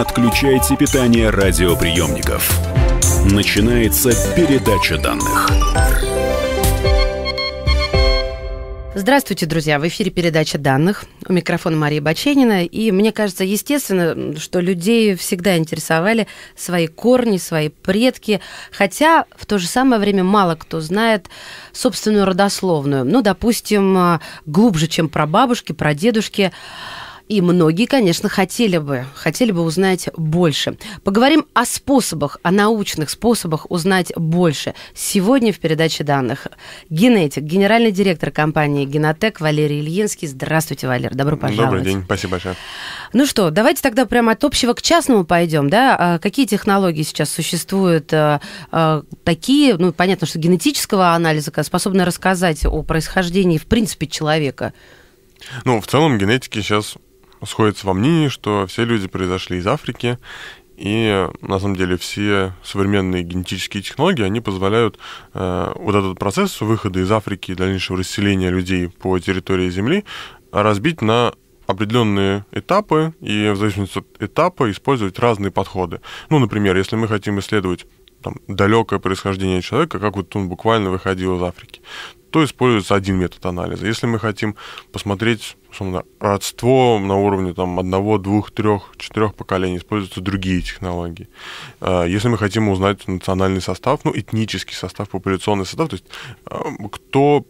отключайте питание радиоприемников. Начинается передача данных. Здравствуйте, друзья! В эфире передача данных. У микрофона Мария Баченина. И мне кажется, естественно, что людей всегда интересовали свои корни, свои предки. Хотя в то же самое время мало кто знает собственную родословную. Ну, допустим, а, глубже, чем про бабушки, про дедушки. И многие, конечно, хотели бы, хотели бы узнать больше. Поговорим о способах, о научных способах узнать больше. Сегодня в передаче данных генетик, генеральный директор компании «Генотек» Валерий Ильинский. Здравствуйте, Валер, добро пожаловать. Добрый день, спасибо большое. Ну что, давайте тогда прямо от общего к частному пойдем, да? А какие технологии сейчас существуют, э, э, такие, ну, понятно, что генетического анализа способны рассказать о происхождении, в принципе, человека? Ну, в целом генетики сейчас сходятся во мнении, что все люди произошли из Африки, и на самом деле все современные генетические технологии, они позволяют э, вот этот процесс выхода из Африки и дальнейшего расселения людей по территории Земли разбить на определенные этапы и в зависимости от этапа использовать разные подходы. Ну, например, если мы хотим исследовать там, далекое происхождение человека, как вот он буквально выходил из Африки, то используется один метод анализа. Если мы хотим посмотреть условно, родство на уровне там, одного, двух, трех, четырех поколений, используются другие технологии. А, если мы хотим узнать национальный состав, ну, этнический состав, популяционный состав, то есть а, кто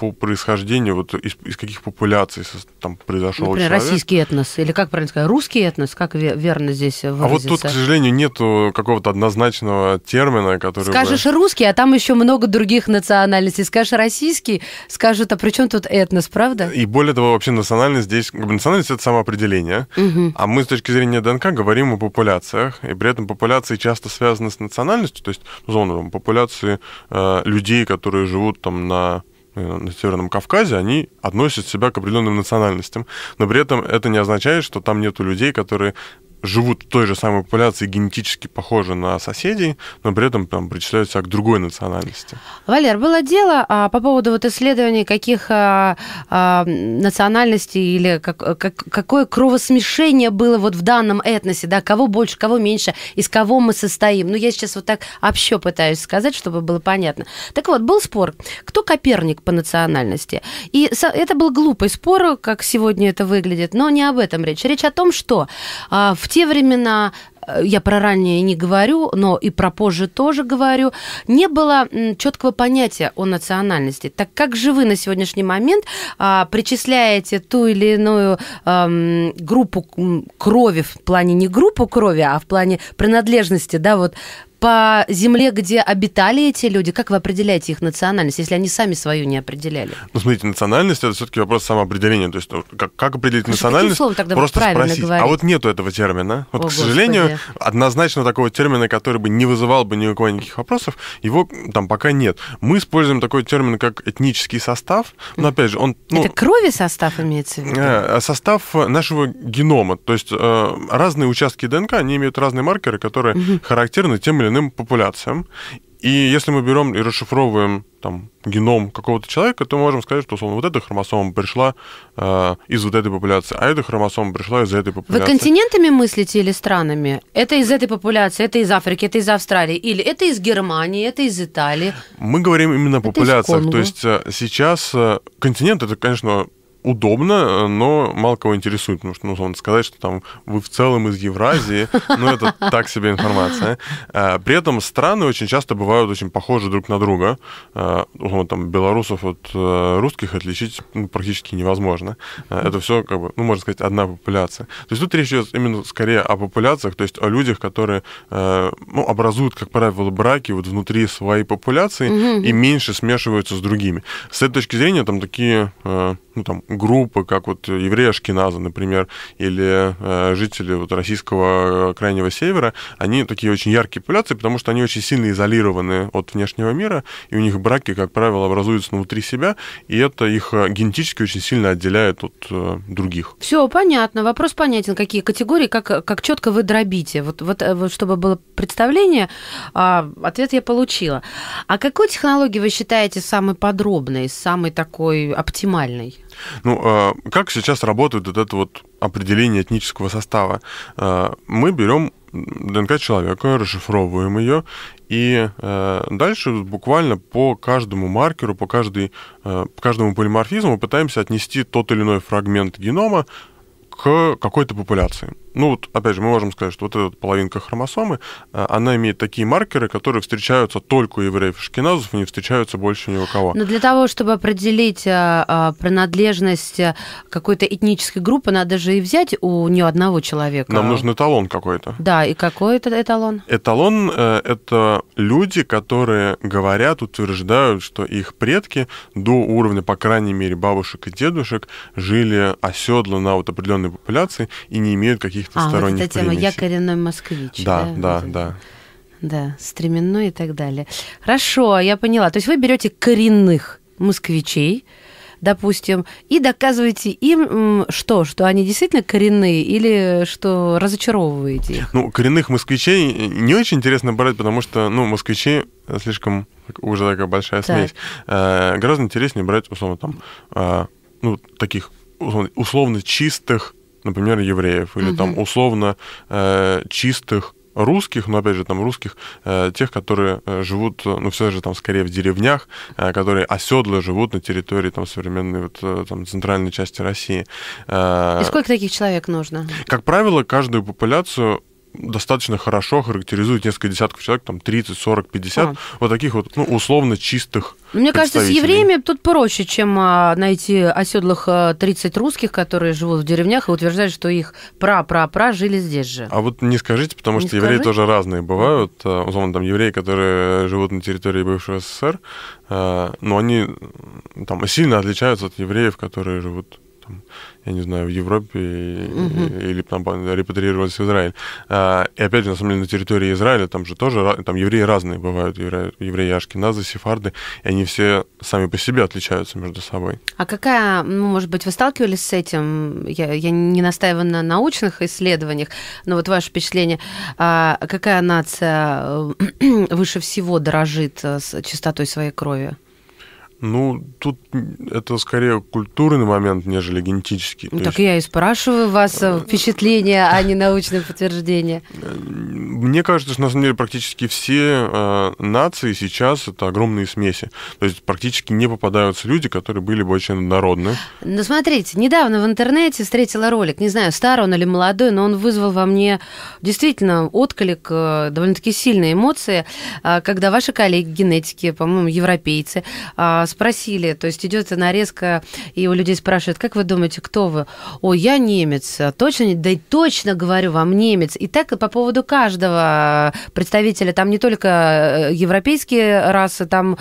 по происхождению, вот из, из каких популяций там произошел Например, человек. российский этнос, или как правильно сказать, русский этнос, как верно здесь выразиться? А вот тут, к сожалению, нету какого-то однозначного термина, который... Скажешь бы... русский, а там еще много других национальностей. Скажешь российский, скажут, а при чем тут этнос, правда? И более того, вообще национальность здесь... Национальность — это самоопределение, угу. а мы с точки зрения ДНК говорим о популяциях, и при этом популяции часто связаны с национальностью, то есть, зону, популяции э, людей, которые живут там на Э, на Северном Кавказе, они относят себя к определенным национальностям. Но при этом это не означает, что там нету людей, которые живут в той же самой популяции, генетически похожи на соседей, но при этом там причисляют себя к другой национальности. Валер, было дело а, по поводу вот исследований каких а, а, национальностей или как, как, какое кровосмешение было вот в данном этносе, да, кого больше, кого меньше, из кого мы состоим. Ну, я сейчас вот так общо пытаюсь сказать, чтобы было понятно. Так вот, был спор, кто Коперник по национальности. И это был глупый спор, как сегодня это выглядит, но не об этом речь. Речь о том, что а, в те времена э, я про ранее не говорю, но и про позже тоже говорю, не было четкого понятия о национальности. Так как же вы на сегодняшний момент а, причисляете ту или иную а, группу крови в плане не группу крови, а в плане принадлежности, да, вот по земле, где обитали эти люди? Как вы определяете их национальность, если они сами свою не определяли? Ну, смотрите, национальность это все-таки вопрос самоопределения. То есть, ну, как, как определить Хорошо, национальность? Слова тогда Просто спросить. Говорить? А вот нету этого термина. Вот, О, к сожалению, однозначно такого термина, который бы не вызывал бы никакого никаких вопросов, его там пока нет. Мы используем такой термин, как этнический состав. Но опять же, он. Ну, это крови состав имеется в виду? Э, состав нашего генома. То есть э, разные участки ДНК, они имеют разные маркеры, которые угу. характерны тем или иным популяциям. И если мы берем и расшифровываем там, геном какого-то человека, то мы можем сказать, что условно вот эта хромосома пришла э, из вот этой популяции, а эта хромосома пришла из этой популяции. Вы континентами мыслите или странами? Это из этой популяции, это из Африки, это из Австралии, или это из Германии, это из Италии? Мы говорим именно о популяциях. То есть э, сейчас э, континент это, конечно, удобно, но мало кого интересует, потому что, ну, сказать, что там вы в целом из Евразии, ну, это так себе информация. А, при этом страны очень часто бывают очень похожи друг на друга. А, вот там белорусов от э, русских отличить ну, практически невозможно. А, это все, как бы, ну, можно сказать, одна популяция. То есть тут речь идет именно скорее о популяциях, то есть о людях, которые, э, ну, образуют, как правило, браки вот внутри своей популяции и меньше смешиваются с другими. С этой точки зрения там такие, э, ну, там, группы, как вот евреи Ашкиназа, например, или э, жители вот российского э, крайнего севера, они такие очень яркие популяции, потому что они очень сильно изолированы от внешнего мира, и у них браки, как правило, образуются внутри себя, и это их э, генетически очень сильно отделяет от э, других. Все понятно, вопрос понятен, какие категории, как, как четко вы дробите. Вот, вот, э, вот чтобы было представление, а, ответ я получила. А какую технологию вы считаете самой подробной, самой такой оптимальной? Ну, а, как сейчас работает вот это вот определение этнического состава? А, мы берем ДНК человека, расшифровываем ее, и а, дальше буквально по каждому маркеру, по, каждой, по каждому полиморфизму пытаемся отнести тот или иной фрагмент генома к какой-то популяции. Ну вот, опять же, мы можем сказать, что вот эта половинка хромосомы, э, она имеет такие маркеры, которые встречаются только у евреев-шкиназов, и не встречаются больше ни у кого. Но для того, чтобы определить э, э, принадлежность какой-то этнической группы, надо же и взять у не одного человека. Нам нужен эталон какой-то. Да, и какой это эталон? Эталон — это люди, которые говорят, утверждают, что их предки до уровня, по крайней мере, бабушек и дедушек жили оседло на вот определенной молодой популяции и не имеют каких-то а, сторонних вот эта тема «Я коренной москвич». Да, да, да. да. Да, стременной и так далее. Хорошо, я поняла. То есть вы берете коренных москвичей, допустим, и доказываете им что? Что они действительно коренные или что разочаровываете их? Ну, коренных москвичей не очень интересно брать, потому что, ну, москвичи слишком уже такая большая так. смесь. Э, гораздо интереснее брать, условно, там, э, ну, таких условно, условно чистых например, евреев, или угу. там условно э, чистых русских, но опять же там русских, э, тех, которые э, живут, э, ну все же там скорее в деревнях, э, которые оседло живут на территории там современной вот э, там центральной части России. Э, И сколько таких человек нужно? Как правило, каждую популяцию достаточно хорошо характеризует несколько десятков человек, там 30, 40, 50, а. вот таких вот ну, условно чистых Мне кажется, с евреями тут проще, чем а, найти оседлых 30 а, русских, которые живут в деревнях и утверждают, что их пра-пра-пра жили здесь же. А вот не скажите, потому не что скажи. евреи тоже разные бывают. А, условно, там евреи, которые живут на территории бывшего СССР, но они там сильно отличаются от евреев, которые живут там, я не знаю, в Европе mm-hmm. или там репатриировались в Израиль. А, и опять же, на самом деле, на территории Израиля там же тоже там евреи разные бывают, евреи, евреи ашкеназы, сефарды, и они все сами по себе отличаются между собой. А какая, ну, может быть, вы сталкивались с этим? Я, я не настаиваю на научных исследованиях, но вот ваше впечатление, а какая нация э, выше всего дорожит э, с чистотой своей крови? Ну, тут это скорее культурный момент, нежели генетический. Ну, так есть... я и спрашиваю вас э, э, впечатление, а не научное подтверждение. Э, мне кажется, что на самом деле практически все э, нации сейчас это огромные смеси. То есть практически не попадаются люди, которые были бы очень однородны. Ну, смотрите, недавно в интернете встретила ролик, не знаю, старый он или молодой, но он вызвал во мне действительно отклик, довольно-таки сильные эмоции, когда ваши коллеги генетики, по-моему, европейцы, а, спросили, то есть идет нарезка, и у людей спрашивают, как вы думаете, кто вы? О, я немец. А точно? Да и точно говорю вам, немец. И так по поводу каждого представителя. Там не только э, европейские расы, там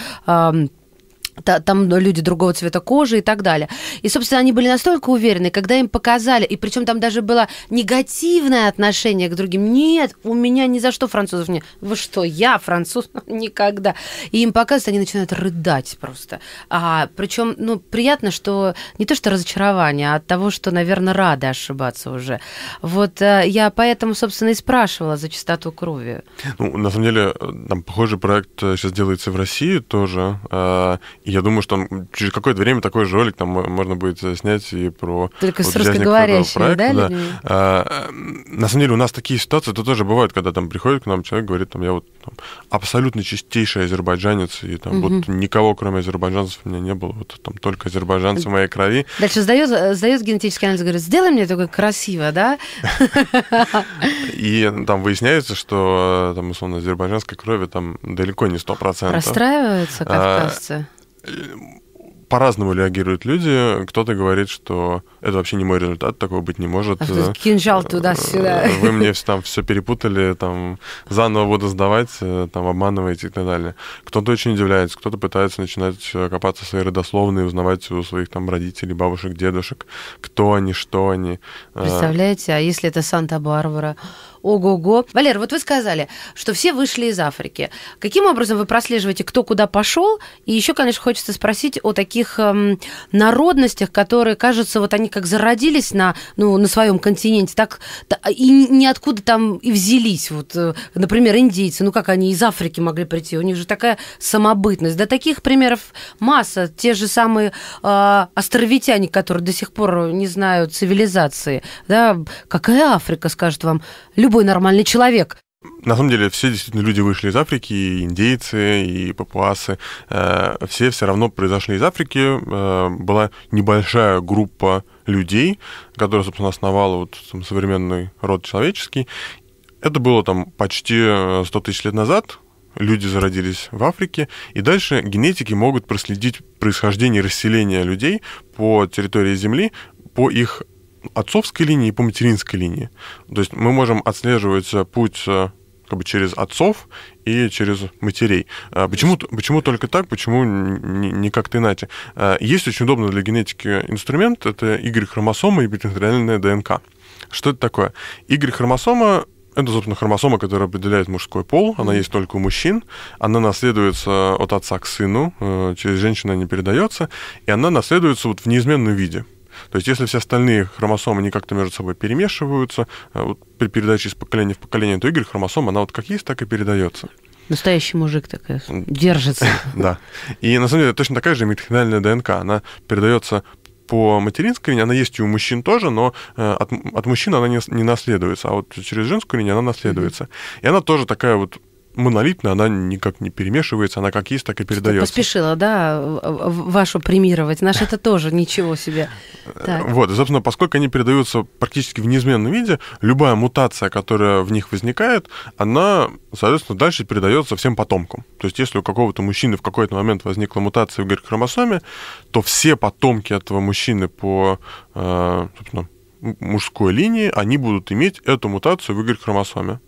там люди другого цвета кожи и так далее. И, собственно, они были настолько уверены, когда им показали, и причем там даже было негативное отношение к другим. Нет, у меня ни за что французов нет. Вы что, я француз? Никогда. И им показывают, они начинают рыдать просто. А, причем, ну, приятно, что не то что разочарование, а от того, что, наверное, рады ошибаться уже. Вот э, я поэтому, собственно, и спрашивала за чистоту крови. Ну, на самом деле, э, там похожий проект э, сейчас делается в России тоже я думаю, что он, через какое-то время такой же ролик там можно будет э, снять и про Только вот с русскоговорящими, да? да. А, на самом деле у нас такие ситуации то тоже бывают, когда там приходит к нам человек, говорит, там, я вот там, абсолютно чистейший азербайджанец, и там угу. вот никого, кроме азербайджанцев, у меня не было, вот там только азербайджанцы в моей крови. Дальше сдает, э, сдает генетический анализ, говорит, сделай мне такое красиво, да? И ну, там выясняется, что э, там, условно, азербайджанской крови там далеко не 100%. Расстраиваются а, кавказцы? по-разному реагируют люди. Кто-то говорит, что это вообще не мой результат, такого быть не может. А кинжал туда-сюда. Э, вы мне там все перепутали, там заново буду сдавать, э, там обманываете и так далее. Кто-то очень удивляется, кто-то пытается начинать э, копаться в своей родословной, узнавать у своих там родителей, бабушек, дедушек, кто они, что они. Представляете, а если это Санта-Барбара? ого-го. Валер, вот вы сказали, что все вышли из Африки. Каким образом вы прослеживаете, кто куда пошел? И еще, конечно, хочется спросить о таких эм, народностях, которые, кажется, вот они как зародились на, ну, на своем континенте, так и ниоткуда там и взялись. Вот, э, например, индейцы, ну как они из Африки могли прийти? У них же такая самобытность. Да таких примеров масса. Те же самые э, островитяне, которые до сих пор не знают цивилизации. Да? Какая Африка, скажет вам? любой нормальный человек. На самом деле все действительно люди вышли из Африки, и индейцы, и папуасы. Э, все все равно произошли из Африки. Э, была небольшая группа людей, которая, собственно, основала вот современный род человеческий. Это было там почти 100 э, тысяч лет назад, люди зародились в Африке, и дальше генетики могут проследить происхождение расселения людей по территории Земли по их отцовской линии и по материнской линии. То есть мы можем отслеживать э, путь э, как бы через отцов и через матерей. А почему, почему только так, почему не, как-то иначе? Э, есть очень удобный для генетики инструмент, это Y-хромосома и битентериальная ДНК. Что это такое? Y-хромосома это, собственно, хромосома, которая определяет мужской пол. Она есть только у мужчин. Она наследуется от отца к сыну. Через женщину она не передается. И она наследуется вот в неизменном виде. То есть если все остальные хромосомы не как-то между собой перемешиваются, э, вот при передаче из поколения в поколение, то Y хромосома, она вот как есть, так и передается. Настоящий мужик такая, держится. Да. И на самом деле точно такая же митохондриальная ДНК. Она передается по материнской линии, она есть и у мужчин тоже, но э, от, от мужчин она не, не наследуется, а вот через женскую линию она наследуется. И она тоже такая вот монолитна, она никак не перемешивается, она как есть, так и передается. Поспешила, да, вашу премировать. Наш это тоже ничего себе. Э, вот, и, собственно, поскольку они передаются практически в неизменном виде, любая мутация, которая в них возникает, она, соответственно, дальше передается всем потомкам. То есть, если у какого-то мужчины в какой-то момент возникла мутация в гир-хромосоме, то все потомки этого мужчины по, э, собственно, мужской линии, они будут иметь эту мутацию в Y-хромосоме.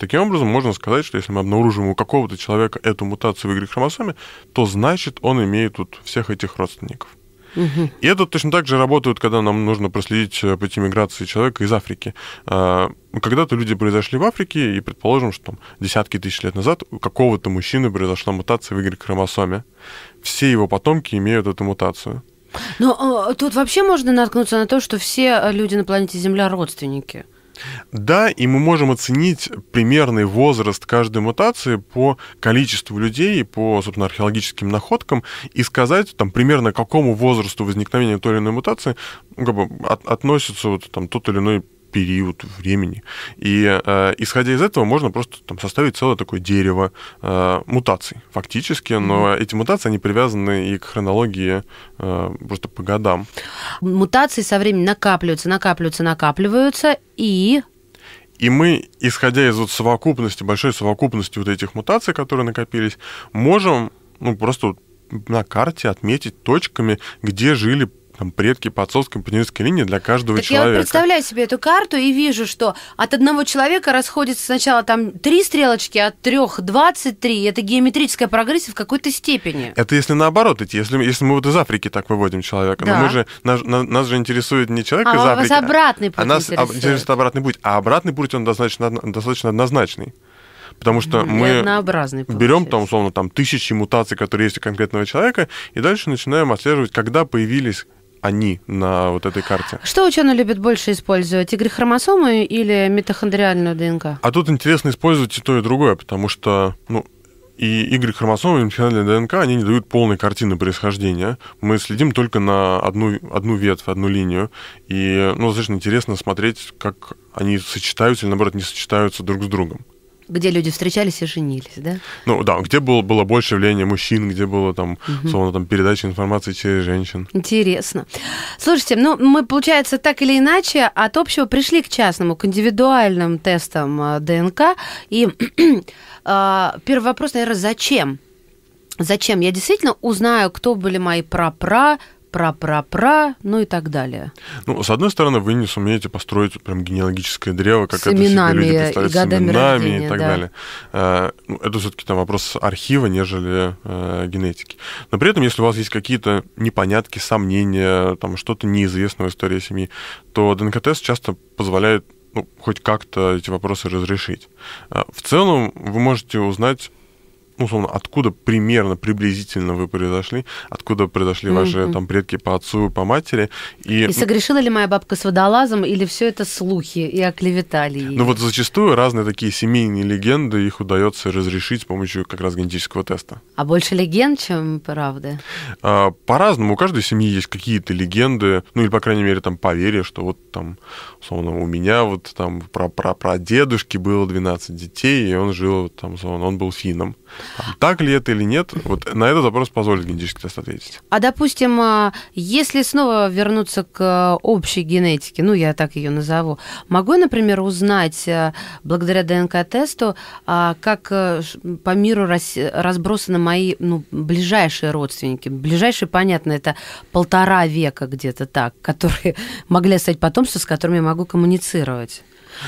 Таким образом, можно сказать, что если мы обнаружим у какого-то человека эту мутацию в Y-хромосоме, то значит, он имеет тут всех этих родственников. И это точно так же работает, когда нам нужно проследить э, пути миграции человека из Африки. А, когда-то люди произошли в Африке, и предположим, что там, десятки тысяч лет назад у какого-то мужчины произошла мутация в Y-хромосоме. Все его потомки имеют эту мутацию. Но э, тут вообще можно наткнуться на то, что все э, люди на планете Земля родственники. Да, и мы можем оценить примерный возраст каждой мутации по количеству людей, по, собственно, археологическим находкам и сказать, там, примерно к какому возрасту возникновения той или иной мутации ну, как бы, от, относится вот, там, тот или иной период времени. И э, исходя из этого можно просто там, составить целое такое дерево э, мутаций фактически, но mm-hmm. эти мутации, они привязаны и к хронологии э, просто по годам мутации со временем накапливаются, накапливаются, накапливаются, и и мы, исходя из вот совокупности, большой совокупности вот этих мутаций, которые накопились, можем ну, просто на карте отметить точками, где жили там предки по отцовской патриотской линии для каждого так человека. Я вот представляю себе эту карту и вижу, что от одного человека расходится сначала там три стрелочки, от трех двадцать три. Это геометрическая прогрессия в какой-то степени. Это если наоборот идти, если, если мы вот из Африки так выводим человека. Да. Но мы же, нас, нас же интересует не человек а из Африки. А Вас обратный путь а нас интересует. интересует обратный путь. А обратный путь, он достаточно, достаточно однозначный. Потому что мы берем там, условно, там, тысячи мутаций, которые есть у конкретного человека, и дальше начинаем отслеживать, когда появились они на вот этой карте. Что ученые любят больше использовать? Игры хромосомы или митохондриальную ДНК? А тут интересно использовать и то, и другое, потому что, ну, и Y-хромосомы, и эмоциональная ДНК, они не дают полной картины происхождения. Мы следим только на одну, одну ветвь, одну линию. И, ну, достаточно интересно смотреть, как они сочетаются или, наоборот, не сочетаются друг с другом. Где люди встречались и женились, да? Ну да, где было, было больше влияния мужчин, где было там, угу. словно там передача информации через женщин. Интересно. Слушайте, ну мы, получается, так или иначе от общего пришли к частному, к индивидуальным тестам э, ДНК. И а, первый вопрос, наверное, зачем? Зачем? Я действительно узнаю, кто были мои прапра, -пра, пра-пра-пра, ну и так далее. Ну, с одной стороны, вы не сумеете построить прям генеалогическое древо, как семенами, это себе люди представляют, и годами семенами и так да. далее. Э, ну, это все-таки там вопрос архива, нежели э, генетики. Но при этом, если у вас есть какие-то непонятки, сомнения, там что-то неизвестное в истории семьи, то ДНК-тест часто позволяет ну, хоть как-то эти вопросы разрешить. Э, в целом вы можете узнать ну, условно, откуда примерно, приблизительно вы произошли, откуда произошли mm-hmm. ваши там предки по отцу, и по матери. И... и ну, согрешила ли моя бабка с водолазом, или все это слухи и оклеветали ее? Ну вот зачастую разные такие семейные легенды, их удается разрешить с помощью как раз генетического теста. А больше легенд, чем правды? А, по-разному. У каждой семьи есть какие-то легенды, ну или, по крайней мере, там поверье, что вот там, условно, у меня вот там про, про, про дедушки было 12 детей, и он жил там, условно, он был финном так ли это или нет, вот на этот вопрос позволит генетический тест ответить. А, допустим, а, если снова вернуться к а, общей генетике, ну, я так ее назову, могу, например, узнать а, благодаря ДНК-тесту, как по миру разбросаны мои ну, ближайшие родственники? Ближайшие, понятно, это полтора века где-то так, которые могли стать потомство, с которыми я могу коммуницировать.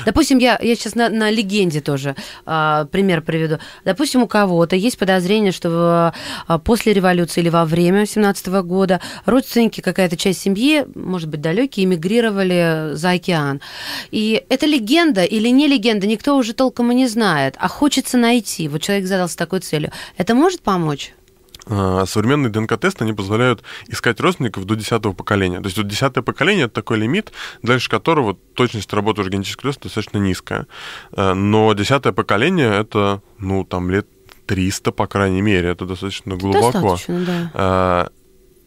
Допустим, я, я сейчас на, на легенде тоже а, пример приведу. Допустим, у кого-то есть подозрение, что в, а, после революции или во время 17 -го года родственники, какая-то часть семьи, может быть, далекие, эмигрировали за океан. И это легенда или не легенда, никто уже толком и не знает, а хочется найти. Вот человек задался такой целью. Это может помочь? А, современные ДНК-тесты, они позволяют искать родственников до 10 поколения. То есть вот 10 поколение — это такой лимит, дальше которого точность работы уже генетического теста достаточно низкая. Э, но 10 поколение — это, ну, там, лет 300, по крайней мере, это достаточно глубоко. Достаточно, да. Э,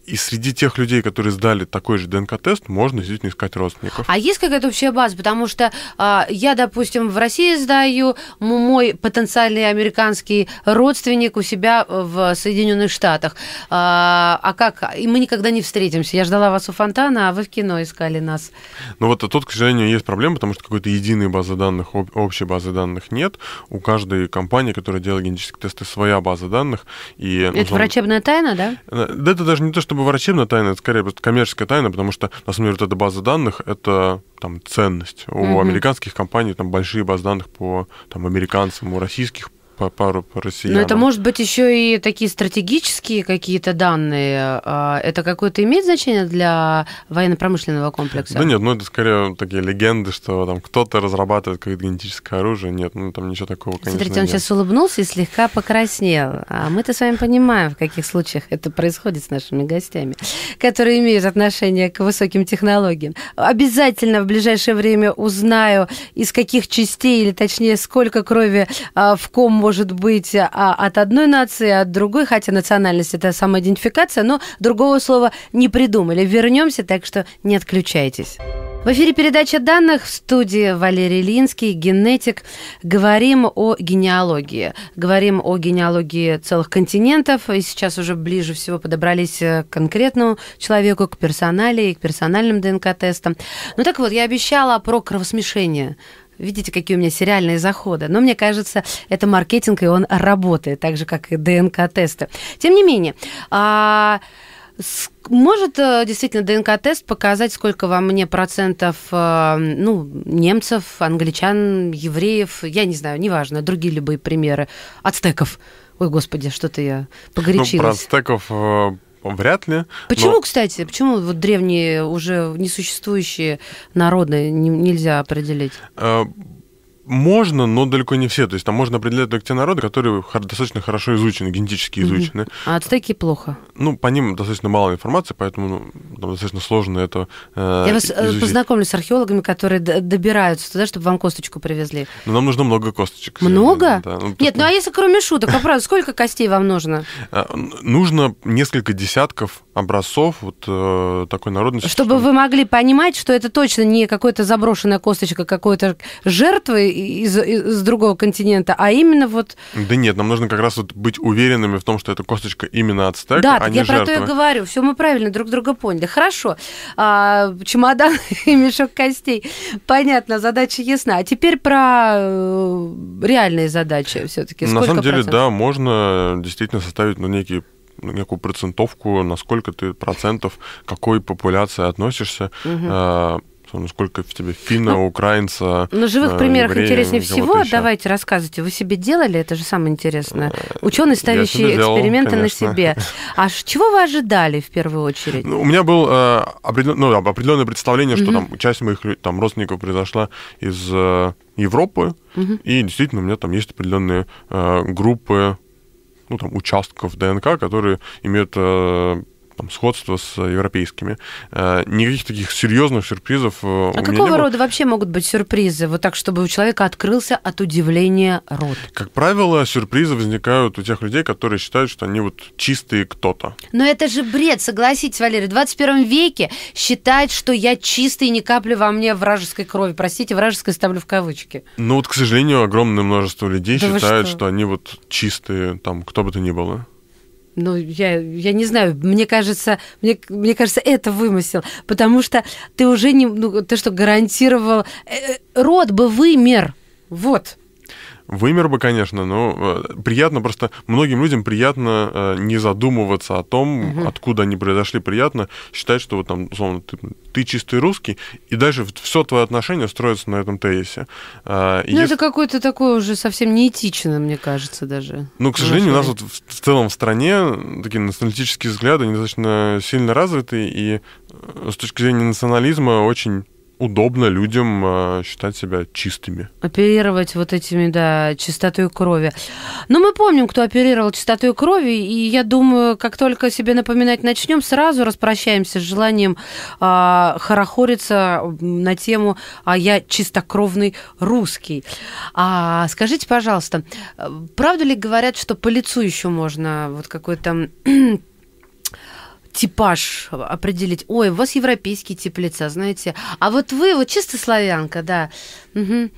и среди тех людей, которые сдали такой же ДНК-тест, можно действительно искать родственников. А есть какая-то общая база? Потому что а, я, допустим, в России сдаю, мой потенциальный американский родственник у себя в Соединенных Штатах. А, а как? И мы никогда не встретимся. Я ждала вас у фонтана, а вы в кино искали нас. Ну вот а тут, к сожалению, есть проблема, потому что какой-то единой базы данных, об, общей базы данных нет. У каждой компании, которая делает генетические тесты, своя база данных. И, это ну, врачебная тайна, да? Э, да, это даже не то, что чтобы врачебная тайна, это скорее просто коммерческая тайна, потому что, на самом деле, вот эта база данных — это там ценность. У mm-hmm. американских компаний там большие базы данных по там, американцам, у российских по пару по россиянам. Но это может быть еще и такие стратегические какие-то данные. А это какое-то имеет значение для военно-промышленного комплекса? Да нет, ну это скорее такие легенды, что там кто-то разрабатывает какое-то генетическое оружие. Нет, ну там ничего такого, конечно, Смотрите, он нет. сейчас улыбнулся и слегка покраснел. А мы-то с вами понимаем, в каких случаях это происходит с нашими гостями, которые имеют отношение к высоким технологиям. Обязательно в ближайшее время узнаю, из каких частей, или точнее, сколько крови а, в ком может быть а, от одной нации, от другой, хотя национальность это самоидентификация, но другого слова не придумали. Вернемся, так что не отключайтесь. В эфире передача данных в студии Валерий Линский, генетик. Говорим о генеалогии. Говорим о генеалогии целых континентов. И сейчас уже ближе всего подобрались э, к конкретному человеку, к персонале и к персональным ДНК-тестам. Ну так вот, я обещала про кровосмешение Видите, какие у меня сериальные заходы. Но мне кажется, это маркетинг, и он работает, так же, как и ДНК-тесты. Тем не менее, а может э, действительно ДНК-тест показать, сколько вам мне процентов э, ну, немцев, англичан, евреев, я не знаю, неважно, другие любые примеры, ацтеков? Ой, господи, что-то я погорячилась. Ну, про ацтеков э, вряд ли. Почему, но... кстати, почему вот древние уже несуществующие народы нельзя определить? Э, можно, но далеко не все. То есть там можно определять только те народы, которые достаточно хорошо изучены, генетически изучены. Угу. А ацтеки плохо? Ну, по ним достаточно мало информации, поэтому ну, там достаточно сложно это э, Я вас э, изучить. познакомлю с археологами, которые добираются туда, чтобы вам косточку привезли. Но нам нужно много косточек. Много? Да. Ну, Нет, ну а если кроме шуток, а правда, сколько костей вам нужно? А, нужно несколько десятков образцов вот э, такой народности. Чтобы вы могли понимать, что это точно не какая-то заброшенная косточка какой-то жертвы из, из другого континента, а именно вот... Да нет, нам нужно как раз вот быть уверенными в том, что эта косточка именно от стека, да, а не я про то и говорю. Все мы правильно друг друга поняли. Хорошо. А, чемодан и мешок костей. Понятно, задача ясна. А теперь про э, реальные задачи все-таки. На самом деле, процентов? да, можно действительно составить ну, некий некую процентовку, насколько ты процентов какой популяции относишься. Угу насколько в тебе финна, ну, украинца. На ну, живых а, примерах еврея, интереснее всего. Еще. Давайте рассказывайте. Вы себе делали, это же самое интересное. Э, Ученые ставящие эксперименты делал, на себе. А чего вы ожидали в первую очередь? Ну, у меня было э, определен, ну, определенное представление, что там часть моих там, родственников произошла из э, Европы, и действительно у меня там есть определенные э, группы ну, там, участков ДНК, которые имеют э, там, сходство с европейскими. Э, никаких таких серьезных сюрпризов. Э, а какого не рода вообще могут быть сюрпризы? Вот так, чтобы у человека открылся от удивления рот. Как правило, сюрпризы возникают у тех людей, которые считают, что они вот чистые кто-то. Но это же бред, согласитесь, Валерий. В 21 веке считать, что я чистый, ни капли во мне вражеской крови. Простите, вражеской ставлю в кавычки. Ну вот, к сожалению, огромное множество людей да считают, что? что они вот чистые, там, кто бы то ни было. Ну, я, я не знаю, мне кажется, мне, мне кажется, это вымысел, потому что ты уже не, ну, ты что, гарантировал, э, э, род бы вымер, вот. Вымер бы, конечно, но э, приятно просто многим людям приятно э, не задумываться о том, угу. откуда они произошли. Приятно считать, что вот там, условно, ты, ты чистый русский, и дальше все твое отношение строится на этом тезисе. Э, ну, Если... это какое-то такое уже совсем неэтично, мне кажется, даже. Ну, к сожалению, у нас вот в, в целом в стране такие националистические взгляды недостаточно сильно развиты, и с точки зрения национализма очень удобно людям а, считать себя чистыми. Оперировать вот этими, да, чистотой крови. Но ну, мы помним, кто оперировал чистотой крови, и я думаю, как только себе напоминать начнем, сразу распрощаемся с желанием а, хорохориться на тему «А я чистокровный русский». А, скажите, пожалуйста, э, правда ли говорят, что по лицу еще можно вот какой-то типаж определить. Ой, у вас европейский тип лица, знаете. А вот вы, вот чисто славянка, да. Угу.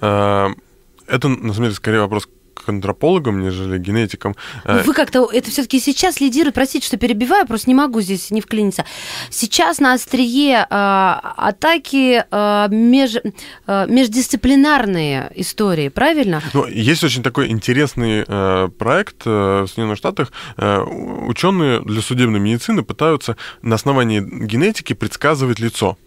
Это, на самом деле, скорее вопрос к антропологам, нежели генетикам. Ну, э, вы как-то это все-таки сейчас лидирует. Простите, что перебиваю, просто не могу здесь не вклиниться. Сейчас на острие э, атаки э, меж, э, междисциплинарные истории, правильно? Ну, есть очень такой интересный э, проект э, в Соединенных Штатах. Э, ученые для судебной медицины пытаются на основании генетики предсказывать лицо.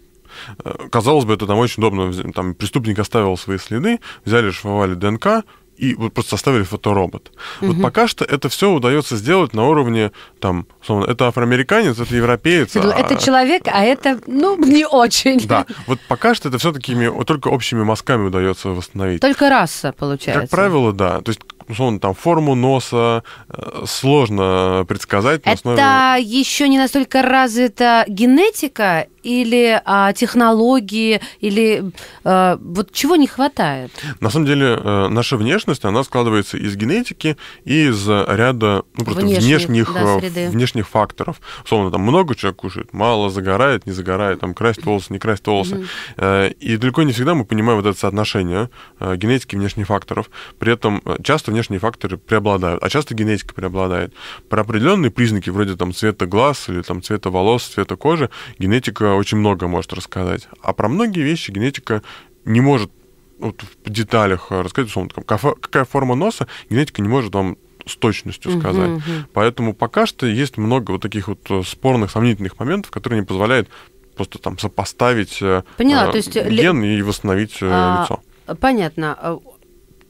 Э, казалось бы, это там очень удобно. Там преступник оставил свои следы, взяли, швовали ДНК, и вот просто составили фоторобот. Угу. Вот пока что это все удается сделать на уровне, там, условно, это афроамериканец, это европеец. Это, а... это человек, а это, ну, не очень. Да, вот пока что это все такими, только общими мазками удается восстановить. Только раса, получается. Как правило, да. То есть условно, там форму носа э, сложно предсказать. На основе... Это еще не настолько развита генетика или а, технологии, или а, вот чего не хватает? На самом деле э, наша внешность, она складывается из генетики и из ряда ну, просто внешних, внешних, да, э, среды. внешних факторов. Словно там много человек кушает, мало загорает, не загорает, там красит волосы, не красит волосы. Mm-hmm. И далеко не всегда мы понимаем вот это соотношение генетики и внешних факторов. При этом часто внешние факторы преобладают, а часто генетика преобладает. Про определенные признаки, вроде там цвета глаз или там цвета волос, цвета кожи, генетика очень много может рассказать. А про многие вещи генетика не может вот, в деталях рассказать, условно, там, какая форма носа, генетика не может вам с точностью сказать. Угу, угу. Поэтому пока что есть много вот таких вот э, спорных, сомнительных моментов, которые не позволяют просто там сопоставить э, Поняла, э, то есть, ген ли... и восстановить э, а, лицо. Понятно. А,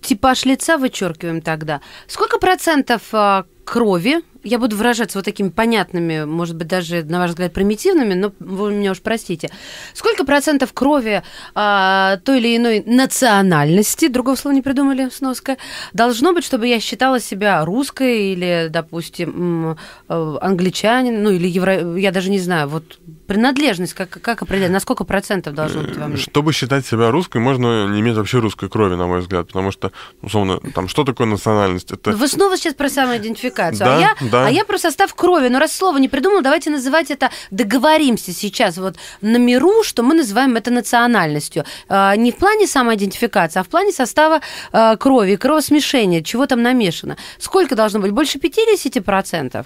типаж лица вычеркиваем тогда. Сколько процентов а, крови я буду выражаться вот такими понятными, может быть, даже, на ваш взгляд, примитивными, но вы меня уж простите. Сколько процентов крови а, той или иной национальности, другого слова не придумали, сноска, должно быть, чтобы я считала себя русской или, допустим, э, англичанин, ну или евро... я даже не знаю, вот принадлежность, как, как определять, на сколько процентов должно быть во мне? Э, чтобы считать себя русской, можно не иметь вообще русской крови, на мой взгляд, потому что, условно, там, что такое национальность? Это... Ну, вы снова сейчас про самоидентификацию, а да, а я да да. А я про состав крови. Но ну, раз слово не придумал, давайте называть это договоримся сейчас вот на миру, что мы называем это национальностью. А, не в плане самоидентификации, а в плане состава а, крови, кровосмешения, чего там намешано. Сколько должно быть? Больше 50%?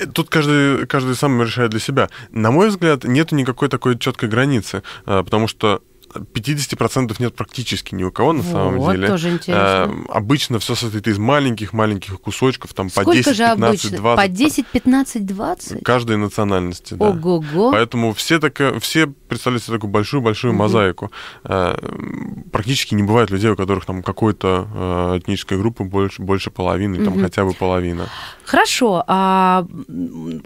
Э, тут каждый, каждый сам решает для себя. На мой взгляд, нет никакой такой четкой границы, а, потому что 50% нет практически ни у кого на вот, самом деле. Тоже интересно. Э, обычно все состоит из маленьких-маленьких кусочков, там Сколько по 10, же 15, обычно? 20. По 10, 15, 20? Каждой национальности, да. Ого-го. Поэтому все, так, все представляют себе такую большую-большую угу. мозаику. Э, практически не бывает людей, у которых там какой-то э, этнической группы больше, больше половины, угу. там хотя бы половина. Хорошо. А,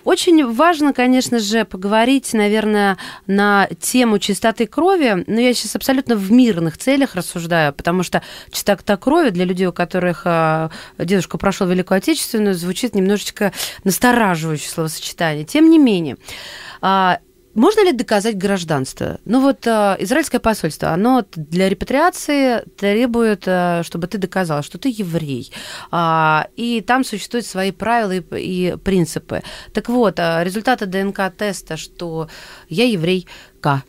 очень важно, конечно же, поговорить, наверное, на тему чистоты крови. Но я сейчас абсолютно в мирных целях рассуждаю, потому что чистота крови для людей, у которых а, дедушка прошел Великую Отечественную, звучит немножечко настораживающее словосочетание. Тем не менее, а, можно ли доказать гражданство? Ну вот а, израильское посольство, оно для репатриации требует, чтобы ты доказал, что ты еврей. и там существуют свои правила и, принципы. Так вот, результаты ДНК-теста, что я еврейка,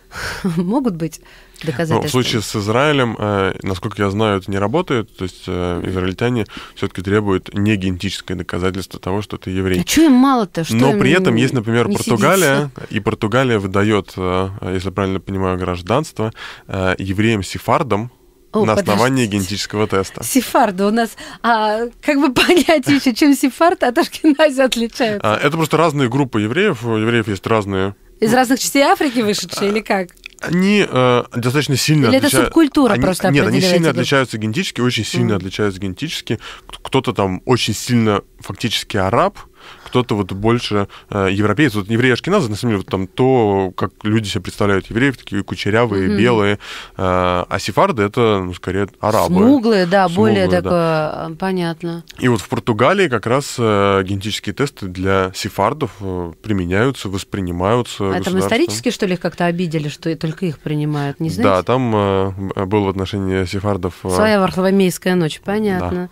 могут быть доказательства? Ну, в случае с Израилем, э, насколько я знаю, это не работает. То есть э, израильтяне все-таки требуют не генетическое доказательство того, что ты еврей. А что им мало-то? Что Но при этом есть, например, Португалия, сидится? и Португалия выдает, э, если правильно понимаю, гражданство евреям-сефардам, о, на основании генетического теста. Сефарды у нас, а, как бы понять еще, чем сефард а от ашкенази отличаются? А, это просто разные группы евреев. У евреев есть разные... Из разных частей Африки вышедшие или как? они э, достаточно сильно Или отличаются. это субкультура они, просто Нет, они сильно этот... отличаются генетически, очень сильно mm. отличаются генетически. Кто-то там очень сильно фактически араб, кто-то вот больше э, европеец. Вот евреи Ашкеназы, на самом деле, вот там то, как люди себе представляют евреев, такие кучерявые, mm белые. Э, а сефарды — это, ну, скорее, арабы. Смуглые, да, Смуглые, более да. такое, э, понятно. И вот в Португалии как раз э, генетические тесты для сефардов э, применяются, воспринимаются А там исторически, что ли, их как-то обидели, что только их принимают, не знаете? Да, там э, был в отношении сефардов... Э... Своя Варфоломейская ночь, понятно. Да.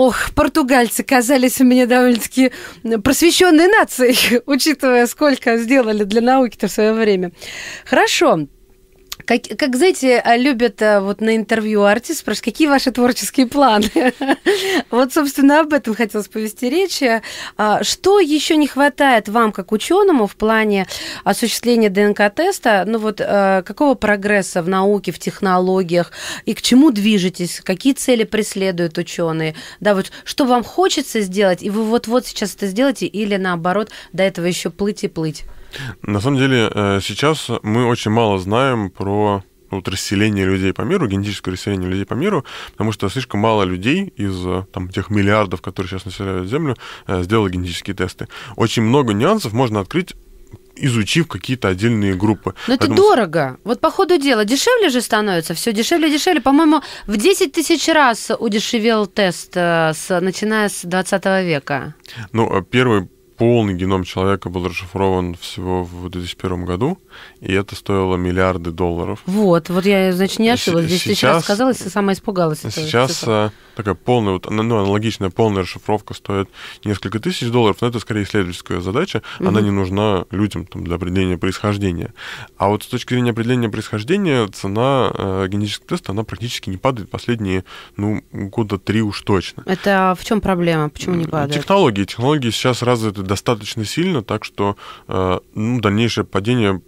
Ох, португальцы казались у меня довольно-таки просвещенной нацией, учитывая, сколько сделали для науки-то в свое время. Хорошо. Как, как знаете, а, любят а, вот на интервью артист спрашивают, какие ваши творческие планы? вот, собственно, об этом хотелось повести речь. А, что еще не хватает вам, как ученому, в плане осуществления ДНК-теста? Ну вот, какого прогресса в науке, в технологиях? И к чему движетесь? Какие цели преследуют ученые? Да, вот что вам хочется сделать, и вы вот-вот сейчас это сделаете, или наоборот, до этого еще плыть и плыть? На самом деле э, сейчас мы очень мало знаем про ну, вот расселение людей по миру, генетическое расселение людей по миру, потому что слишком мало людей из э, там, тех миллиардов, которые сейчас населяют Землю, э, сделали генетические тесты. Очень много нюансов можно открыть изучив какие-то отдельные группы. Но Поэтому... это дорого. Вот по ходу дела дешевле же становится, все дешевле, дешевле. По-моему, в 10 тысяч раз удешевел тест, с, начиная с 20 века. Ну, первый полный геном человека был расшифрован всего в 2001 году, и это стоило миллиарды долларов. Вот, вот я, значит, не ошиблась. Здесь сейчас, сейчас сказалась и сама испугалась. Сейчас этого. А, такая полная, вот, ну, аналогичная полная расшифровка стоит несколько тысяч долларов, но это скорее исследовательская задача, угу. она не нужна людям там, для определения происхождения. А вот с точки зрения определения происхождения цена э, генетического теста, она практически не падает последние, ну, года три уж точно. Это в чем проблема? Почему не падает? Технологии. Технологии сейчас это достаточно сильно, так что э, ну, дальнейшее падение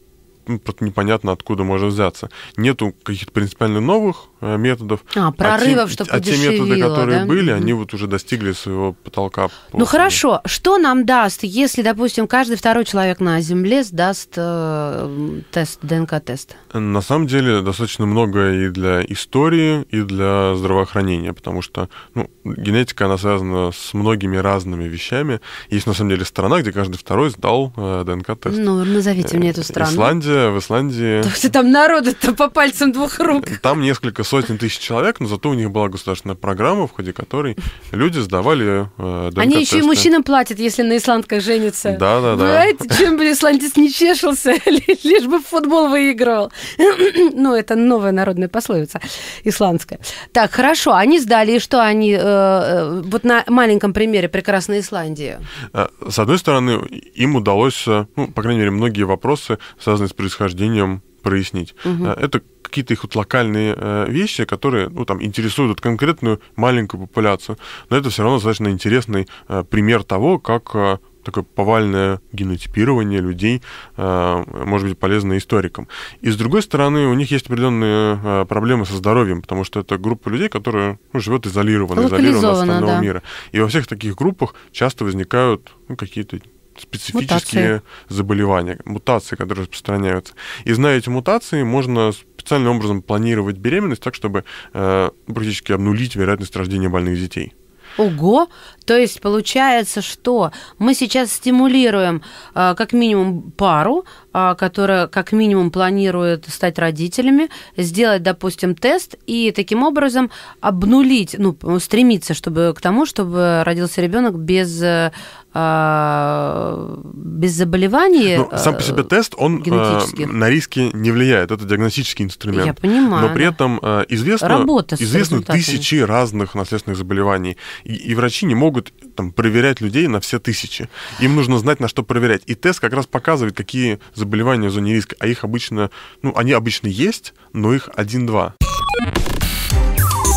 ну, непонятно, откуда может взяться. Нету каких-то принципиально новых Э, методов. А, прорывов, а чтобы А те а методы, которые да? были, они вот уже достигли своего потолка. По ну хорошо, что нам даст, если, допустим, каждый второй человек на Земле сдаст э, тест, ДНК-тест? На самом деле достаточно много и для истории, и для здравоохранения, потому что ну, генетика, она связана с многими разными вещами. Есть, на самом деле, страна, где каждый второй сдал э, ДНК-тест. Ну, назовите мне э, эту страну. Исландия, в Исландии... Там народу-то по пальцам двух рук. Там несколько сотни тысяч человек, но зато у них была государственная программа, в ходе которой люди сдавали э, Они еще и мужчинам платят, если на исландках женятся. Да, да, да. Знаете, чем бы исландец не чешился, лишь бы футбол выигрывал. ну, это новая народная пословица исландская. Так, хорошо, они сдали, и что они... Э, э, вот на маленьком примере прекрасной Исландии. Э, с одной стороны, им удалось, ну, по крайней мере, многие вопросы, связанные с происхождением прояснить. Угу. Это какие-то их вот локальные э, вещи, которые ну, там, интересуют вот конкретную маленькую популяцию. Но это все равно достаточно интересный э, пример того, как такое повальное генотипирование людей может быть полезно историкам. И с другой стороны, у них есть определенные проблемы со здоровьем, потому что это группа людей, которые ну, живет изолированно, изолированно от остального да. мира. И во всех таких группах часто возникают ну, какие-то специфические мутации. заболевания, мутации, которые распространяются. И зная эти мутации, можно специальным образом планировать беременность так, чтобы э, практически обнулить вероятность рождения больных детей. Ого! То есть получается, что мы сейчас стимулируем э, как минимум пару, э, которая как минимум планирует стать родителями, сделать, допустим, тест и таким образом обнулить, ну, стремиться чтобы, к тому, чтобы родился ребенок без э, а, без заболеваний. Ну, а, сам по себе тест, он а, на риски не влияет. Это диагностический инструмент. Я понимаю. Но при этом известно, известно тысячи разных наследственных заболеваний. И, и врачи не могут там, проверять людей на все тысячи. Им нужно знать, на что проверять. И тест как раз показывает, какие заболевания в зоне риска. А их обычно, ну, они обычно есть, но их один-два.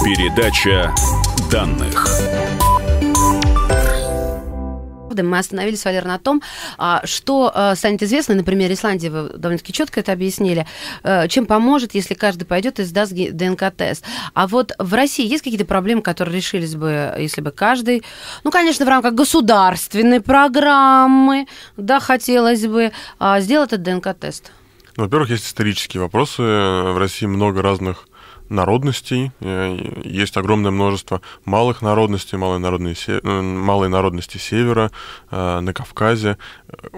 Передача данных. Рокдем, мы остановились, Валер, на том, а, что а, станет известно, например, Исландии, вы довольно-таки четко это объяснили, а, чем поможет, если каждый пойдет и сдаст ДНК-тест. А вот в России есть какие-то проблемы, которые решились бы, если бы каждый, ну, конечно, в рамках государственной программы, да, хотелось бы, сделать этот ДНК-тест? Ну, во-первых, есть исторические вопросы. В России много разных народностей, э, есть огромное множество малых народностей, малой народности, э, малые народности севера, э, на Кавказе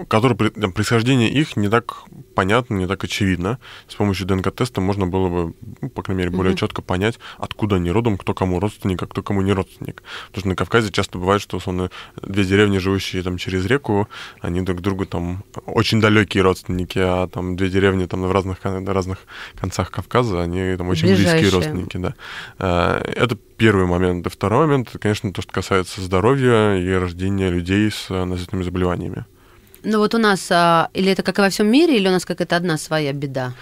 которые там, происхождение их не так понятно, не так очевидно. С помощью ДНК-теста можно было бы, ну, по крайней мере, более mm-hmm. четко понять, откуда они родом, кто кому родственник, а кто кому не родственник. Потому что на Кавказе часто бывает, что условно две деревни, живущие там через реку, они друг другу там очень далекие родственники, а там две деревни там в разных, на разных концах Кавказа, они там очень Ближайшие. близкие родственники, да. А, это первый момент. И второй момент, конечно, то, что касается здоровья и рождения людей с а, наследственными заболеваниями. Ну вот у нас, а, или это как и во всем мире, или у нас какая-то одна своя беда?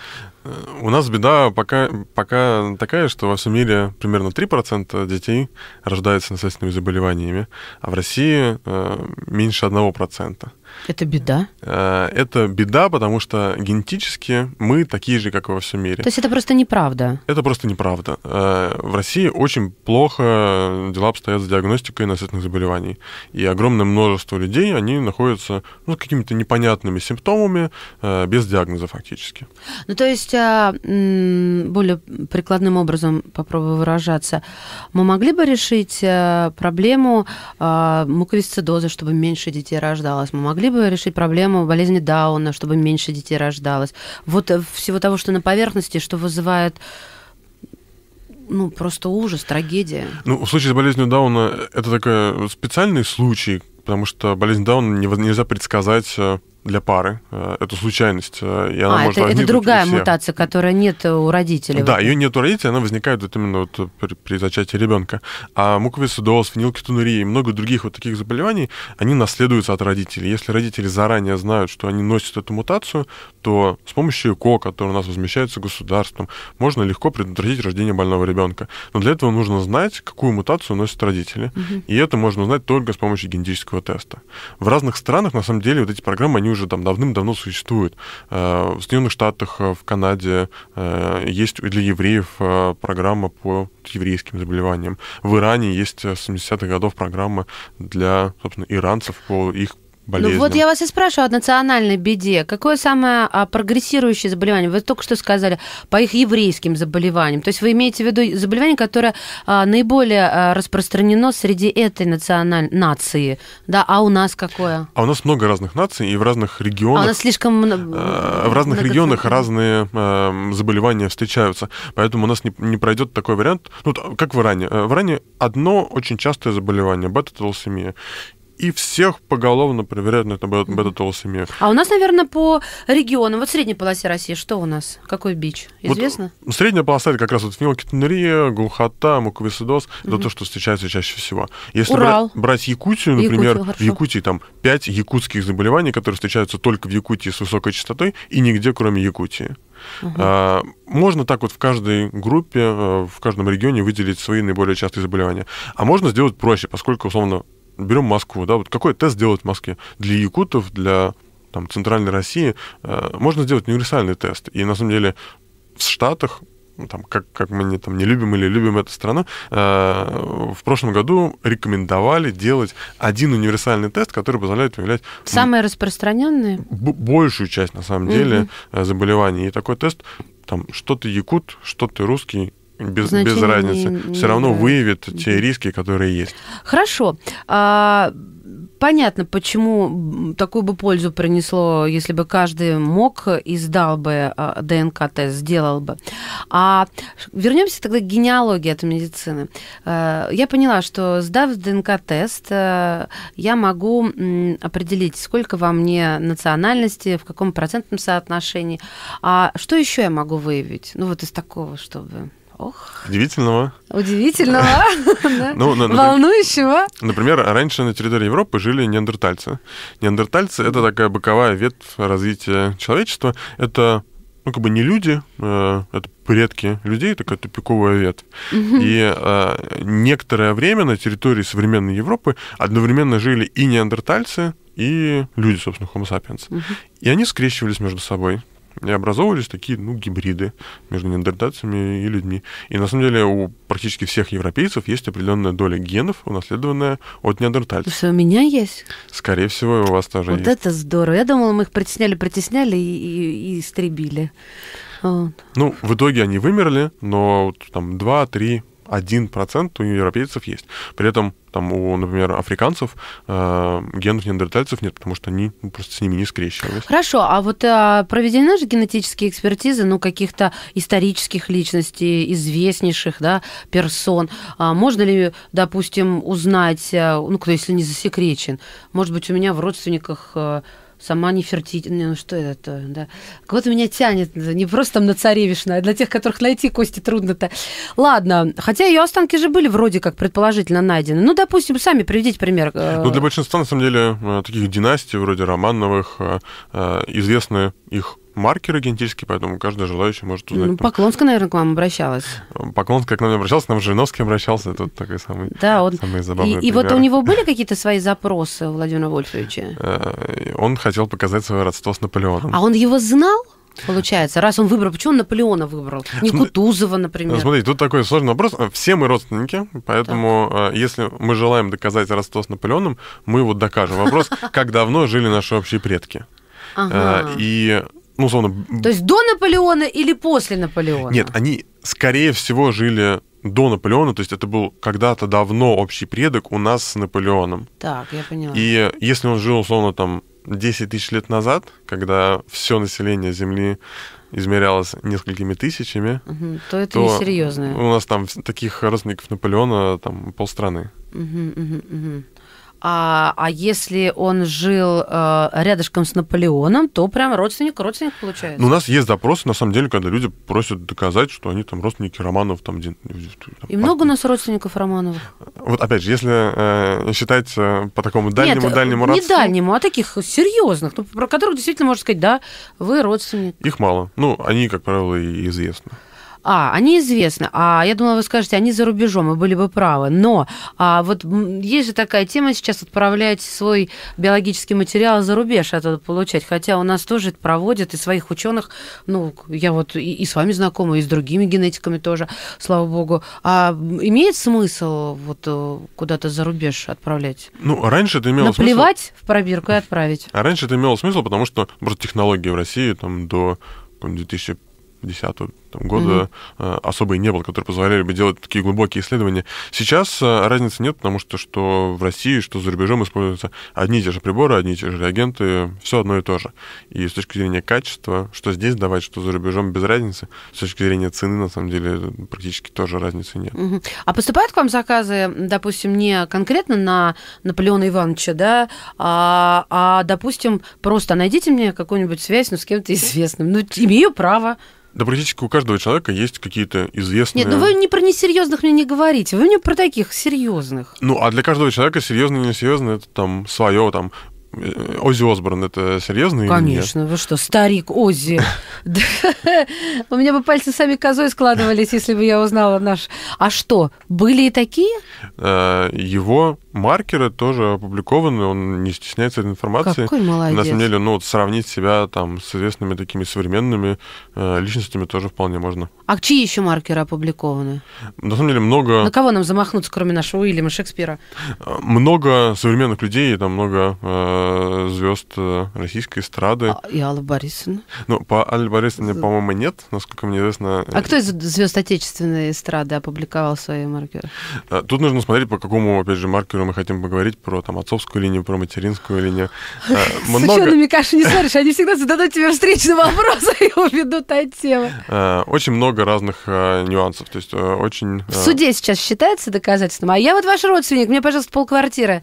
У нас беда пока, пока такая, что во всем мире примерно 3% детей рождаются наследственными заболеваниями, а в России э, меньше 1%. Это беда? Э, это беда, потому что генетически мы такие же, как и во всем мире. То есть это просто неправда? Это просто неправда. Э, в России очень плохо э, дела обстоят с диагностикой наследственных заболеваний. И огромное множество людей, они находятся ну, с какими-то непонятными симптомами, без диагноза фактически. Ну, то есть, а, более прикладным образом попробую выражаться, мы могли бы решить проблему а, муковисцидоза, чтобы меньше детей рождалось? Мы могли могли бы решить проблему болезни Дауна, чтобы меньше детей рождалось. Вот э, всего того, что на поверхности, что вызывает ну, просто ужас, трагедия. Ну, в случае с болезнью Дауна э, это такой э, специальный случай, потому что болезнь Дауна нельзя предсказать э, для пары. Э, это случайность. Э, и она а, может это, это другая мутация, которая нет у родителей. Да, ее нет у родителей, она возникает вот именно вот при, при зачатии ребенка. А муковисцидоз, фенилкетонурия и много других вот таких заболеваний, они наследуются от родителей. Если родители заранее знают, что они носят эту мутацию, то с помощью ЭКО, которое у нас возмещается государством, можно легко предотвратить рождение больного ребенка. Но для этого нужно знать, какую мутацию носят родители. Угу. И это можно узнать только с помощью генетического медицинского теста. В разных странах, на самом деле, вот эти программы, они уже там давным-давно существуют. Э, в Соединенных Штатах, э, в Канаде э, есть для евреев программа по еврейским заболеваниям. В Иране есть с 70-х годов программа для, собственно, иранцев по их болезням. Ну вот я вас и спрашиваю о национальной беде. Какое самое а, прогрессирующее заболевание? Вы только что сказали по их еврейским заболеваниям. То есть вы имеете в виду заболевание, которое а, наиболее а, распространено среди этой националь... нации, да? А у нас какое? А у нас много разных наций и в разных регионах. А у нас слишком а, в разных много... регионах разные заболевания встречаются, поэтому у нас не, не пройдет такой вариант. Ну как в Иране. Э, в Иране одно очень частое заболевание бета-толсемия и всех поголовно проверяют на бета-толсемию. А у нас, наверное, по регионам, вот в средней полосе России, что у нас? Какой бич? Известно? Вот, средняя полоса это как раз вот фенилкетонурия, глухота, муковисцидоз, угу. это то, что встречается чаще всего. Если Урал. Брать, брать Якутию, например, Якутию, в Якутии там 5 якутских заболеваний, которые встречаются только в Якутии с высокой частотой и нигде, кроме Якутии. Угу. Можно так вот в каждой группе, э, в каждом регионе выделить свои наиболее частые заболевания. А можно сделать проще, поскольку, условно, берем Москву, да, вот какой тест делать в Москве? Для якутов, для там, центральной России э, можно сделать универсальный тест. И на самом деле в Штатах ну, там, как, как мы не, там, не любим или любим эту страну, э, в прошлом году рекомендовали делать один универсальный тест, который позволяет выявлять... Самые распространенные? Большую часть, на самом деле, mm заболеваний. И такой тест, там, что ты якут, что ты русский, без, без разницы. Не, не Все равно играет. выявит те риски, которые есть. Хорошо. А, понятно, почему такую бы пользу принесло, если бы каждый мог и сдал бы а, ДНК-тест, сделал бы. А вернемся тогда к генеалогии от медицины. А, я поняла, что сдав ДНК-тест, а, я могу определить, сколько во мне национальности, в каком процентном соотношении. А что еще я могу выявить? Ну вот из такого, чтобы... Ох. Удивительного. Удивительного. Ну, Волнующего. Например, раньше на территории Европы жили неандертальцы. Неандертальцы — это такая боковая ветвь развития человечества. Это ну, как бы не люди, э, это предки людей, такая тупиковая ветвь. И э, некоторое время на территории современной Европы одновременно жили и неандертальцы, и люди, собственно, Homo sapiens. И они скрещивались между собой. И образовывались такие, ну, гибриды между неандертальцами и людьми. И на самом деле у практически всех европейцев есть определенная доля генов, унаследованная от неандертальцев. Слушай, у меня есть? Скорее всего, у вас тоже вот есть. Вот это здорово. Я думала, мы их притесняли, притесняли и, и, и истребили. Вот. Ну, в итоге они вымерли, но вот, там 2-3 1% у европейцев есть. При этом там у, например, африканцев э, генов неандертальцев нет, потому что они ну, просто с ними не скрещивались. Хорошо, а вот э, проведены же генетические экспертизы, ну, каких-то исторических личностей, известнейших, да, персон. А можно ли, допустим, узнать, э, ну, кто, если не засекречен, может быть, у меня в родственниках... Э, сама не Нефертити, ну что это, да. Кого-то меня тянет, не просто там на царевишна, а для тех, которых найти кости трудно-то. Ладно, хотя ее останки же были вроде как предположительно найдены. Ну, допустим, сами приведите пример. Э. Ну, для большинства, на самом деле, э, таких династий, вроде Романовых, э, известны их маркеры генетические, поэтому каждый желающий может узнать. Ну, Поклонская, наверное, к вам обращалась. Э, Поклонская к нам не обращалась, к нам Жириновский обращался, это вот такой самый, да, он... самый забавный И, и вот у него были какие-то свои запросы у Владимира Вольфовича? Э, он хотел показать свое родство с Наполеоном. А он его знал? Получается, раз он выбрал, почему он Наполеона выбрал? Не Кутузова, например. Смотрите, тут такой сложный вопрос. Э, все мы родственники, поэтому так. если мы желаем доказать родство с Наполеоном, мы вот докажем. Вопрос, как давно жили наши общие предки. Ага. И ну, условно... То есть до Наполеона или после Наполеона? Нет, они, скорее всего, жили до Наполеона, то есть это был когда-то давно общий предок у нас с Наполеоном. Так, я поняла. И э, если он жил, условно, там 10 тысяч лет назад, когда все население Земли измерялось несколькими тысячами, угу, то это то несерьезно. У нас там таких родственников Наполеона там полстраны. Угу, угу, угу. А, а если он жил э, рядышком с Наполеоном, то прям родственник, родственник получается. Ну, у нас есть запросы, на самом деле, когда люди просят доказать, что они там родственники Романов. Там, где там, И много у нас родственников Романовых? Вот опять же, если э, считать э, по такому дальнему-дальнему Нет, дальнему э, не дальнему, а таких серьезных, ну, про которых действительно можно сказать, да, вы родственник. Их мало. Ну, они, как правило, и известны. А, они известны. А я думала, вы скажете, они за рубежом, и были бы правы. Но а вот есть же такая тема сейчас отправлять свой биологический материал за рубеж, это получать. Хотя у нас тоже это проводят и своих ученых, ну, я вот и, и с вами знакома, и с другими генетиками тоже, слава богу. А имеет смысл вот э, куда-то за рубеж отправлять? Ну, раньше это имело Наплевать смысл... Наплевать в пробирку и отправить. А раньше это имело смысл, потому что, может, технологии в России там до 2010 там, года mm-hmm. особо и не было, которые позволяли бы делать такие глубокие исследования. Сейчас э, разницы нет, потому что что в России, что за рубежом используются одни и те же приборы, одни и те же реагенты, все одно и то же. И с точки зрения качества, что здесь давать, что за рубежом, без разницы. С точки зрения цены, на самом деле, практически тоже разницы нет. Угу. А поступают к вам заказы, допустим, не конкретно на Наполеона Ивановича, да, а, а допустим, просто найдите мне какую-нибудь связь ну, с кем-то известным. Ну, имею право. Да практически у каждого каждого человека есть какие-то известные... Нет, ну вы не про несерьезных мне не говорите, вы мне про таких серьезных. Ну, а для каждого человека серьезно или несерьезно это там свое, там, Э, Оззи Осборн это серьезный. Конечно, нет? вы что, старик Оззи. У меня бы пальцы сами козой складывались, если бы я узнала наш. А что, были и такие? Э, его маркеры тоже опубликованы, он не стесняется этой информации. Какой молодец. На самом деле, ну, сравнить себя там с известными такими современными э, личностями тоже вполне можно. А чьи еще маркеры опубликованы? На самом деле много... На кого нам замахнуться, кроме нашего Уильяма Шекспира? Много современных людей, там много Э, звезд э, российской эстрады. А, и Алла Борисовна? Ну, по Алле Борисовне, по-моему, нет, насколько мне известно. А кто из звезд отечественной эстрады опубликовал свои маркеры? Э, тут нужно смотреть, по какому, опять же, маркеру мы хотим поговорить, про там отцовскую линию, про материнскую линию. Много... С учеными, конечно, не смотришь, они всегда зададут тебе встречный вопрос и уведут от темы. Очень много разных нюансов, то есть очень... В суде сейчас считается доказательством, а я вот ваш родственник, мне, пожалуйста, полквартиры.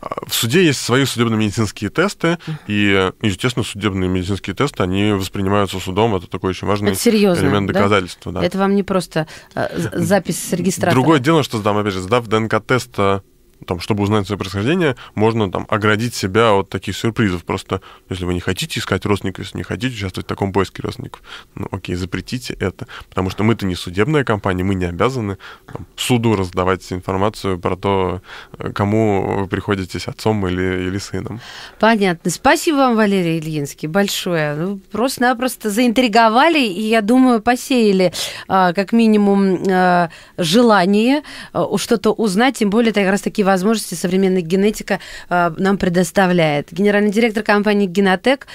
В суде есть свои судебные медицинские тесты, и, естественно, судебные медицинские тесты, они воспринимаются судом, это такой очень важный это элемент доказательства. Да? Да. Это вам не просто э, запись с регистратора. Другое дело, что, там, опять же, сдав ДНК-тест э, там, чтобы узнать свое происхождение, можно там оградить себя от таких сюрпризов. Просто если вы не хотите искать родственников, если не хотите участвовать в таком поиске родственников, ну окей, запретите это. Потому что мы-то не судебная компания, мы не обязаны там, суду раздавать информацию про то, э, кому вы приходитесь отцом или, или сыном. Понятно. Спасибо вам, Валерий Ильинский, большое. Ну, просто-напросто заинтриговали, и, я думаю, посеяли а, как минимум а, желание а, что-то узнать, тем более как раз таки возможности современная генетика э, нам предоставляет. Генеральный директор компании «Генотек»,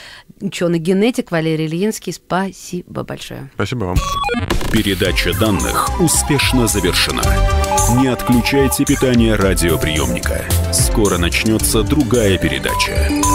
ученый-генетик Валерий Ильинский, спасибо большое. Спасибо вам. Передача данных успешно завершена. Не отключайте питание радиоприемника. Скоро начнется другая передача.